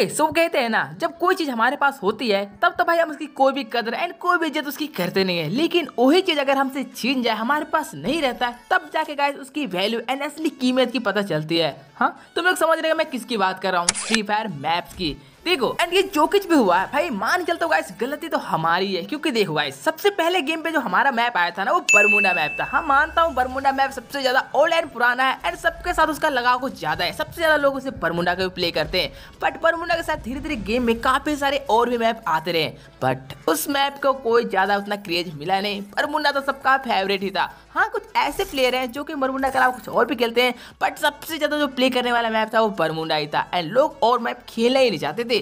okay so कहते हैं ना जब कोई चीज़ हमारे पास होती है तब तो भाई हम उसकी कोई भी कदर एंड कोई भी इज्जत उसकी करते नहीं है लेकिन वही चीज़ अगर हमसे छीन जाए हमारे पास नहीं रहता तब जाके गाइस उसकी वैल्यू एंड असली कीमत की पता चलती है हाँ तुम लोग समझ रहे हो मैं किसकी बात कर रहा हूँ फ्री फायर मैप्स की देखो एंड ये जो कुछ भी हुआ है भाई मान चलता इस गलती तो हमारी है क्योंकि देखो गाइस सबसे पहले गेम पे जो हमारा मैप आया था ना वो बरमुंडा मैप था हम हाँ, मानता हूँ बरमुंडा मैप सबसे ज्यादा ओल्ड एंड पुराना है एंड सबके साथ उसका लगाव कुछ ज्यादा है सबसे ज्यादा लोग उसे बरमुंडा का भी प्ले करते हैं बट बरमुंडा के साथ धीरे धीरे गेम में काफी सारे और भी मैप आते रहे बट उस मैप को कोई ज्यादा उतना क्रेज मिला नहीं बरमुंडा तो सबका फेवरेट ही था हाँ कुछ ऐसे प्लेयर हैं जो कि बरमुंडा के अलावा कुछ और भी खेलते हैं बट सबसे ज्यादा जो प्ले करने वाला मैप था वो बरमुंडा ही था एंड लोग और मैप खेलना ही नहीं चाहते थे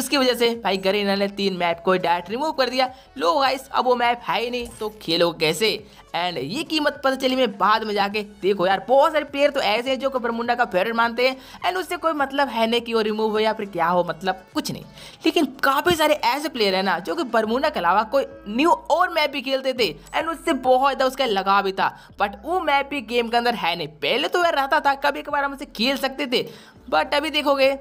उसकी वजह से भाई गरी ने तीन मैप को डायरेक्ट रिमूव कर दिया लो गाइस अब वो मैप है ही नहीं तो खेलो कैसे एंड ये कीमत पता चली मैं बाद में जाके देखो यार बहुत सारे प्लेयर तो ऐसे हैं जो कबर मुंडा का फेवरेट मानते हैं एंड उससे कोई मतलब है नहीं कि वो रिमूव हो या फिर क्या हो मतलब कुछ नहीं लेकिन काफ़ी सारे ऐसे प्लेयर हैं ना जो कि बरमुंडा के अलावा कोई न्यू और मैप भी खेलते थे एंड उससे बहुत ज़्यादा उसका लगा भी था बट वो मैप भी गेम के अंदर है नहीं पहले तो वह रहता था कभी कभार हम उसे खेल सकते थे बट अभी देखोगे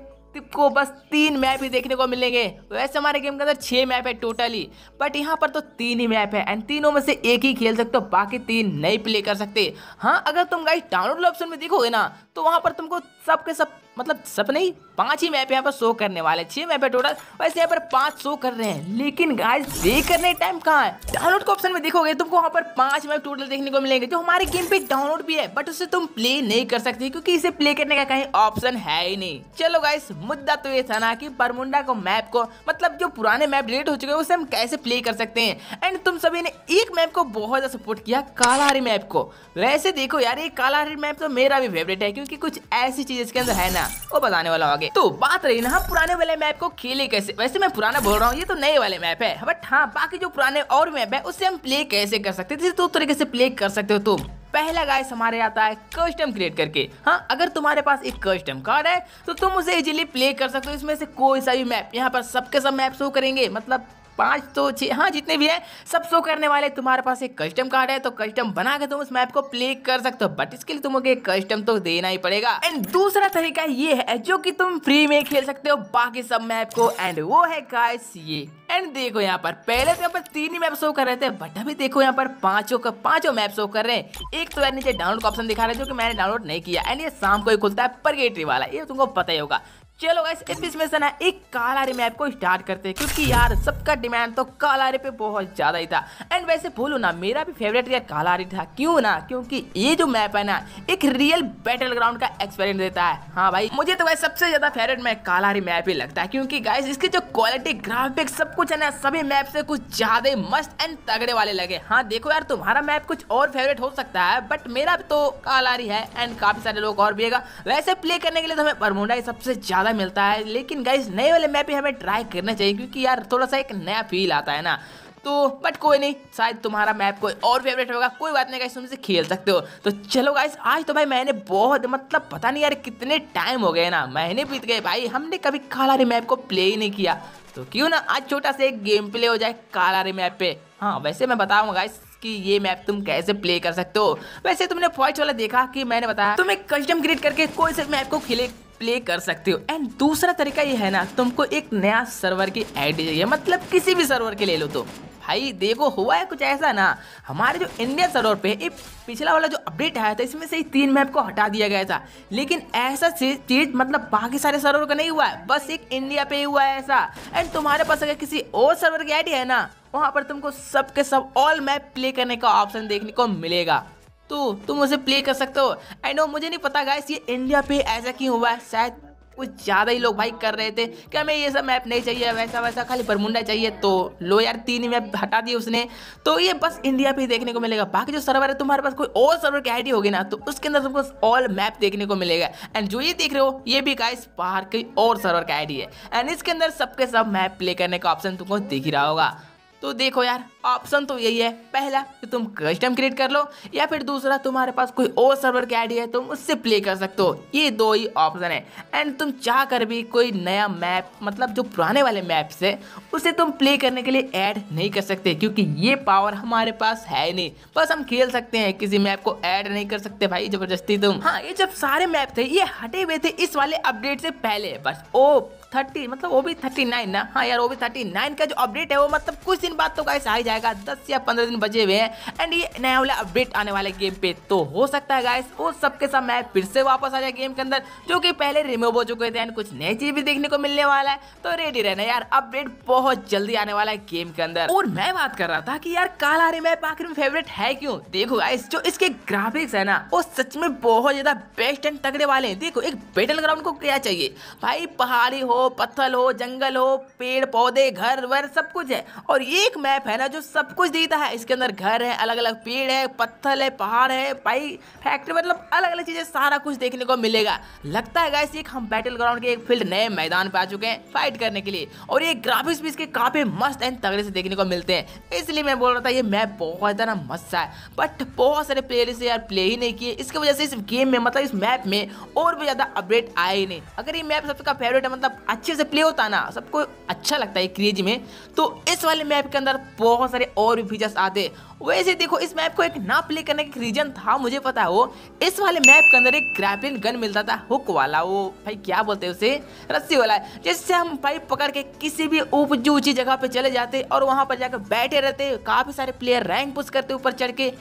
को बस तीन मैप ही देखने को मिलेंगे वैसे हमारे गेम के अंदर छह मैप है टोटली बट यहाँ पर तो तीन ही मैप है एंड तीनों में से एक ही खेल सकते हो बाकी तीन नहीं प्ले कर सकते हाँ अगर तुम गाइस डाउनलोड ऑप्शन में देखोगे ना तो वहां पर तुमको सब के सब मतलब सपने ही पांच ही मैप यहाँ पर शो करने वाले छह मैप टोटल वैसे यहाँ पर पांच शो कर रहे हैं लेकिन गाइस ये करने टाइम कहाँ है डाउनलोड के ऑप्शन में देखोगे तुमको वहाँ पर पांच मैप टोटल देखने को मिलेंगे जो हमारे गेम पे डाउनलोड भी है बट उसे तुम प्ले नहीं कर सकते क्योंकि इसे प्ले करने का कहीं ऑप्शन है ही नहीं चलो गाइस मुद्दा तो ये था ना कि बरमुंडा को मैप को मतलब जो पुराने मैप डिलीट हो चुके हैं उसे हम कैसे प्ले कर सकते हैं एंड तुम सभी ने एक मैप को बहुत ज्यादा सपोर्ट किया कालाहारी मैप को वैसे देखो यार ये कालाहारी मैप तो मेरा भी फेवरेट है क्योंकि कुछ ऐसी चीज इसके अंदर है ना ना वो बताने वाला आगे तो बात रही ना पुराने वाले मैप को खेले कैसे वैसे मैं पुराना बोल रहा हूँ ये तो नए वाले मैप है बट हाँ बाकी जो पुराने और मैप है उससे हम प्ले कैसे कर सकते थे तो तरीके से प्ले कर सकते हो तुम पहला गाय हमारे आता है कस्टम क्रिएट करके हाँ अगर तुम्हारे पास एक कस्टम कार्ड है तो तुम उसे इजीली प्ले कर सकते हो इसमें से कोई सा भी मैप यहाँ पर सबके सब मैप शो करेंगे मतलब पाँच तो छः हाँ जितने भी हैं सब शो करने वाले तुम्हारे पास एक कस्टम कार्ड है तो कस्टम बना के तुम उस मैप को प्ले कर सकते हो बट इसके लिए तुम्हें कस्टम तो देना ही पड़ेगा एंड दूसरा तरीका ये है जो कि तुम फ्री में खेल सकते हो बाकी सब मैप को एंड वो है गाइस ये एंड देखो यहाँ पर पहले तो यहाँ पर तीन ही मैप शो कर रहे थे बट अभी देखो यहाँ पर पांचों का पांचों मैप शो कर रहे हैं एक तो यार नीचे डाउनलोड का ऑप्शन दिखा रहे जो कि मैंने डाउनलोड नहीं किया एंड ये शाम को ही खुलता है परगेटरी वाला ये तो तुमको पता ही होगा चलो गाइस इस बीच में से ना एक काला रे मैप को स्टार्ट करते हैं क्योंकि यार सबका डिमांड तो काला रे पे बहुत ज़्यादा ही था एंड वैसे बोलो ना मेरा भी फेवरेट यार काला रे था क्यों ना क्योंकि ये जो मैप है ना एक रियल बैटल ग्राउंड का एक्सपीरियंस देता है हाँ भाई मुझे तो भाई सबसे ज़्यादा फेवरेट मैप काला रे मैप ही लगता है क्योंकि गाइस इसकी जो क्वालिटी ग्राफिक्स सब कुछ है ना सभी मैप से कुछ ज़्यादा मस्त एंड तगड़े वाले लगे हाँ देखो यार तुम्हारा मैप कुछ और फेवरेट हो सकता है बट मेरा तो काला है एंड काफ़ी सारे लोग और भी वैसे प्ले करने के लिए तो हमें बरमोडा ही सबसे ज़्यादा थोड़ा मिलता है लेकिन गाइज नए वाले मैप भी हमें ट्राई करना चाहिए क्योंकि यार थोड़ा सा एक नया फील आता है ना तो बट कोई नहीं शायद तुम्हारा मैप कोई और फेवरेट होगा कोई बात नहीं गाइस तुम इसे खेल सकते हो तो चलो गाइस आज तो भाई मैंने बहुत मतलब पता नहीं यार कितने टाइम हो गए ना महीने बीत गए भाई हमने कभी काला रे मैप को प्ले ही नहीं किया तो क्यों ना आज छोटा सा एक गेम प्ले हो जाए काला रे मैप पे हाँ वैसे मैं बताऊँगा गाइस कि ये मैप तुम कैसे प्ले कर सकते हो वैसे तुमने फॉइट वाला देखा कि मैंने बताया तुम एक कस्टम क्रिएट करके कोई से मैप को खेले प्ले कर सकते हो एंड दूसरा तरीका ये है ना तुमको एक नया सर्वर की आईडी चाहिए मतलब किसी भी सर्वर के ले लो तो भाई देखो हुआ है कुछ ऐसा ना हमारे जो इंडिया सर्वर पे एक पिछला वाला जो अपडेट आया था इसमें से ही तीन मैप को हटा दिया गया था लेकिन ऐसा चीज मतलब बाकी सारे सर्वर का नहीं हुआ है बस एक इंडिया पे ही हुआ है ऐसा एंड तुम्हारे पास अगर किसी और सर्वर की आईडी है ना वहाँ पर तुमको सबके सब ऑल मैप प्ले करने का ऑप्शन देखने को मिलेगा तो तुम उसे प्ले कर सकते हो आई नो मुझे नहीं पता गाइस ये इंडिया पे ऐसा क्यों हुआ है शायद कुछ ज़्यादा ही लोग भाई कर रहे थे कि हमें ये सब मैप नहीं चाहिए वैसा वैसा खाली बरमुंडा चाहिए तो लो यार तीन ही मैप हटा दिए उसने तो ये बस इंडिया पे ही देखने को मिलेगा बाकी जो सर्वर है तुम्हारे पास कोई और सर्वर की आईडी होगी ना तो उसके अंदर तुमको ऑल मैप देखने को मिलेगा एंड जो ये देख रहे हो ये भी गाइस बाहर की और सर्वर का आईडी है एंड इसके अंदर सबके सब मैप प्ले करने का ऑप्शन तुमको दिख ही रहा होगा तो देखो यार ऑप्शन तो यही है पहला कि तुम कस्टम क्रिएट कर लो या फिर दूसरा तुम्हारे पास कोई और सर्वर की आईडी है तुम उससे प्ले कर सकते हो ये दो ही ऑप्शन है एंड तुम चाह कर भी कोई नया मैप मतलब जो पुराने वाले मैप से उसे तुम प्ले करने के लिए ऐड नहीं कर सकते क्योंकि ये पावर हमारे पास है ही नहीं बस हम खेल सकते हैं किसी मैप को ऐड नहीं कर सकते भाई जबरदस्ती तुम हाँ ये जब सारे मैप थे ये हटे हुए थे इस वाले अपडेट से पहले बस ओ थर्टी मतलब वो भी थर्टी नाइन ना हाँ यार वो भी थर्टी नाइन का जो अपडेट है वो मतलब कुछ दिन बाद तो गाइस आ ही जाएगा दस या पंद्रह दिन बचे हुए हैं एंड ये नया वाला अपडेट आने वाले गेम पे तो हो सकता है गाइस वो सबके साथ मैच फिर से वापस आ जाए गेम के अंदर जो कि पहले रिमूव हो चुके थे एंड कुछ नई चीज भी देखने को मिलने वाला है तो रेडी रहना यार अपडेट बहुत जल्दी आने वाला है गेम के अंदर और मैं बात कर रहा था कि यार काला रे मैप आखिर में फेवरेट है क्यों देखो गाइस जो इसके ग्राफिक्स है ना वो सच में बहुत ज्यादा बेस्ट एंड तगड़े वाले हैं देखो एक बैटल ग्राउंड को क्या चाहिए भाई पहाड़ी हो पत्थर हो जंगल हो पेड़ पौधे घर वर सब कुछ है और ये एक मैप है ना जो सब कुछ दिखता है इसके अंदर घर है अलग अलग पेड़ है पत्थर है पहाड़ है पाई फैक्ट्री मतलब अलग अलग चीज़ें सारा कुछ देखने को मिलेगा लगता है गाइस एक हम बैटल ग्राउंड के एक फील्ड नए मैदान पे आ चुके हैं फाइट करने के लिए और ये ग्राफिक्स भी इसके काफ़ी मस्त एंड तगड़े से देखने को मिलते हैं इसलिए मैं बोल रहा था ये मैप बहुत ज़्यादा मस्त है बट बहुत सारे प्लेयर इसे यार प्ले ही नहीं किए इसकी वजह से इस गेम में मतलब इस मैप में और भी ज़्यादा अपडेट आए ही नहीं अगर ये मैप सबका फेवरेट है मतलब अच्छे से प्ले होता ना सबको अच्छा लगता है क्रेज में तो इस वाले मैप के अंदर बहुत बहुत सारे और भी फीचर्स आते वैसे देखो इस मैप को एक ना प्ले करने का रीजन था मुझे पता है वो इस वाले मैप के अंदर एक ग्रैपलिन गन मिलता था हुक वाला वो भाई क्या बोलते हैं उसे रस्सी वाला है जिससे हम पाइप पकड़ के किसी भी ऊपजी ऊंची जगह पे चले जाते और वहां पर जाकर बैठे रहते काफ़ी सारे प्लेयर रैंक पुश करते ऊपर चढ़ के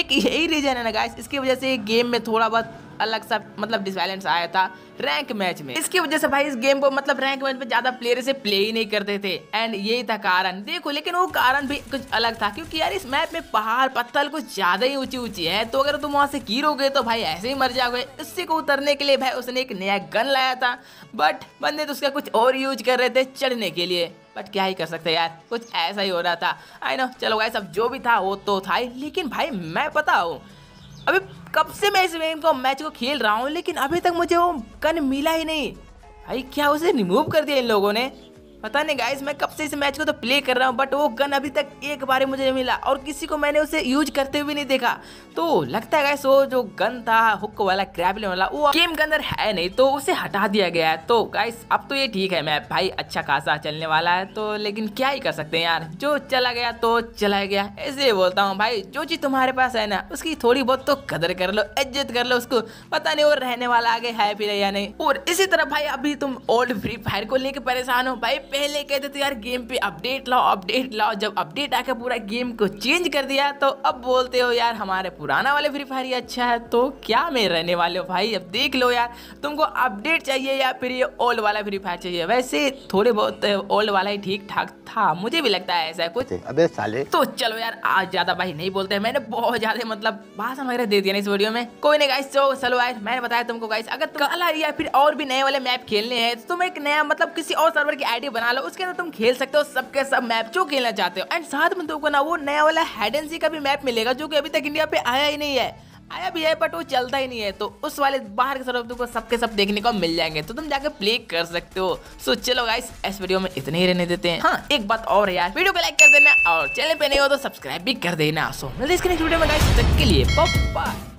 एक यही रीजन है ना गाइस इसकी वजह से गेम में थोड़ा बहुत अलग सा मतलब डिसबैलेंस आया था रैंक मैच में इसकी वजह से भाई इस गेम को मतलब रैंक मैच में ज़्यादा प्लेयर इसे प्ले ही नहीं करते थे एंड यही था कारण देखो लेकिन वो कारण भी कुछ अलग था क्योंकि यार इस मैप में पहाड़ पत्थर कुछ ज़्यादा ही ऊंची ऊंची है तो अगर तुम वहां से गिरोगे तो भाई ऐसे ही मर जाओगे इसी को उतरने के लिए भाई उसने एक नया गन लाया था बट बंदे तो उसका कुछ और यूज कर रहे थे चढ़ने के लिए बट क्या ही कर सकते यार कुछ ऐसा ही हो रहा था आई नो चलो भाई सब जो भी था वो तो था ही लेकिन भाई मैं पता हूँ अभी कब से मैं इस गेम को मैच को खेल रहा हूँ लेकिन अभी तक मुझे वो गन मिला ही नहीं भाई क्या उसे रिमूव कर दिया इन लोगों ने पता नहीं गाइज मैं कब से इस मैच को तो प्ले कर रहा हूँ बट वो गन अभी तक एक बार मुझे नहीं मिला और किसी को मैंने उसे यूज करते हुए नहीं देखा तो लगता है गाइस वो जो गन था हुक वाला क्रैबल वाला वो गेम के अंदर है नहीं तो उसे हटा दिया गया है तो गाइस अब तो ये ठीक है मैं भाई अच्छा खासा चलने वाला है तो लेकिन क्या ही कर सकते हैं यार जो चला गया तो चला गया ऐसे बोलता हूँ भाई जो चीज़ तुम्हारे पास है ना उसकी थोड़ी बहुत तो कदर कर लो इज्जत कर लो उसको पता नहीं वो रहने वाला आगे है फिर या नहीं और इसी तरह भाई अभी तुम ओल्ड फ्री फायर को लेकर परेशान हो भाई पहले कहते थे यार गेम पे अपडेट लाओ अपडेट लाओ जब अपडेट आकर पूरा गेम को चेंज कर दिया तो अब बोलते हो यार हमारे पुराना वाले फ्री फायर ही अच्छा है तो क्या में रहने वाले हो भाई अब देख लो यार तुमको अपडेट चाहिए या फिर ये ओल्ड वाला फ्री फायर चाहिए वैसे थोड़े बहुत ओल्ड वाला ही ठीक ठाक था मुझे भी लगता है ऐसा कुछ अबे साले तो चलो यार आज ज्यादा भाई नहीं बोलते हैं मैंने बहुत ज्यादा मतलब भाषण वगैरह दे दिया इस वीडियो में कोई नहीं गाइस चलो यार मैंने बताया तुमको गाइस अगर कल या फिर और भी नए वाले मैप खेलने हैं तो तुम एक नया मतलब किसी और सर्वर की आईडी बना लो उसके अंदर तुम खेल सकते हो सबके सब मैप जो खेलना चाहते हो एंड साथ में तुमको ना वो नया वाला हेड एंड सी का भी मैप मिलेगा जो कि अभी तक इंडिया पे आया ही नहीं है आया भी है बट वो चलता ही नहीं है तो उस वाले बाहर के तरफ तुमको सबके सब देखने को मिल जाएंगे तो तुम जाकर प्ले कर सकते हो सो चलो गाइस इस वीडियो में इतने ही रहने देते हैं हाँ एक बात और यार वीडियो को लाइक कर देना और चैनल पे नहीं हो तो सब्सक्राइब भी कर देना सो मिलते हैं इसके नेक्स्ट वीडियो में गाइस तक के लिए बाय